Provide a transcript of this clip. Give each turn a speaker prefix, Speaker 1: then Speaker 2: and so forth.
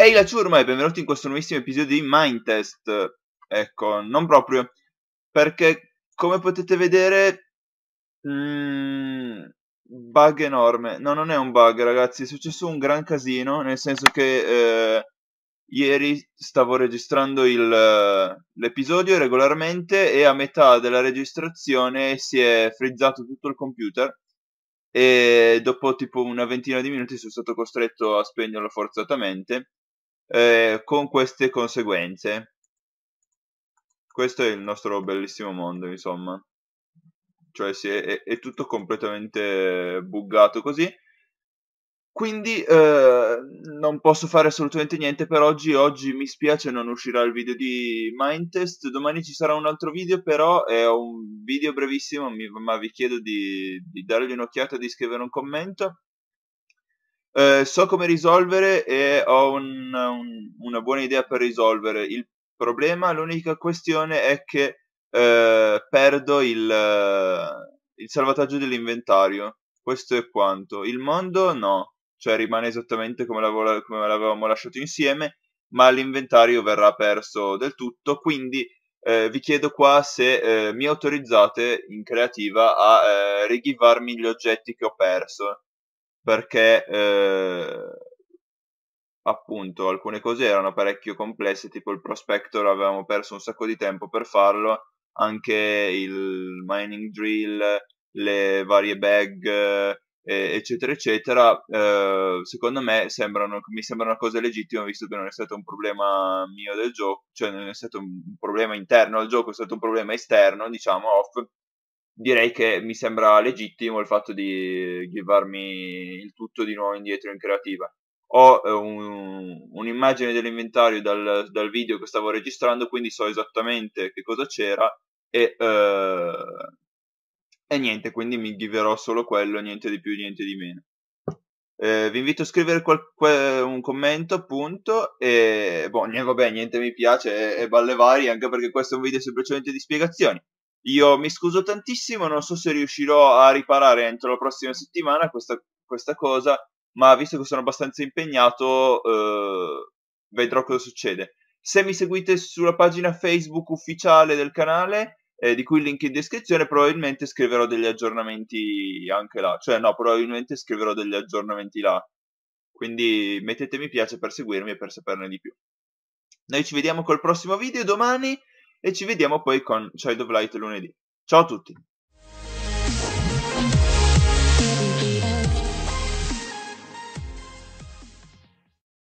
Speaker 1: Ehi la ciurma e benvenuti in questo nuovissimo episodio di Mind Test. Ecco, non proprio, perché come potete vedere... Mm, bug enorme. No, non è un bug ragazzi, è successo un gran casino, nel senso che... Eh, ieri stavo registrando il, l'episodio regolarmente e a metà della registrazione si è frizzato tutto il computer e dopo tipo una ventina di minuti sono stato costretto a spegnerlo forzatamente eh, con queste conseguenze. Questo è il nostro bellissimo mondo, insomma. Cioè sì, è, è, tutto completamente buggato così. Quindi eh, non posso fare assolutamente niente per oggi, oggi mi spiace non uscirà il video di Mindtest, domani ci sarà un altro video però, è un video brevissimo, mi, ma vi chiedo di, di dargli un'occhiata, di scrivere un commento eh, so come risolvere e ho un, un, una buona idea per risolvere il problema. L'unica questione è che eh, perdo il, eh, il salvataggio dell'inventario. Questo è quanto. Il mondo no, cioè rimane esattamente come, l'avevo, come l'avevamo lasciato insieme, ma l'inventario verrà perso del tutto. Quindi eh, vi chiedo qua se eh, mi autorizzate in creativa a eh, rigivarmi gli oggetti che ho perso perché eh, appunto alcune cose erano parecchio complesse, tipo il prospector avevamo perso un sacco di tempo per farlo, anche il mining drill, le varie bag, eh, eccetera, eccetera, eh, secondo me sembrano, mi sembrano cosa legittima, visto che non è stato un problema mio del gioco, cioè non è stato un problema interno al gioco, è stato un problema esterno, diciamo, off, direi che mi sembra legittimo il fatto di ghivarmi il tutto di nuovo indietro in creativa. Ho eh, un, un'immagine dell'inventario dal, dal, video che stavo registrando, quindi so esattamente che cosa c'era e, eh, e niente, quindi mi ghiverò solo quello, niente di più, niente di meno. Eh, vi invito a scrivere qualche, un commento, appunto. E boh, vabbè, niente mi piace e, e balle varie, anche perché questo è un video semplicemente di spiegazioni. Io mi scuso tantissimo, non so se riuscirò a riparare entro la prossima settimana questa, questa cosa, ma visto che sono abbastanza impegnato, eh, vedrò cosa succede. Se mi seguite sulla pagina Facebook ufficiale del canale, eh, di cui il link in descrizione, probabilmente scriverò degli aggiornamenti anche là. Cioè, no, probabilmente scriverò degli aggiornamenti là. Quindi mettete mi piace per seguirmi e per saperne di più. Noi ci vediamo col prossimo video domani e ci vediamo poi con Child of Light lunedì. Ciao a tutti!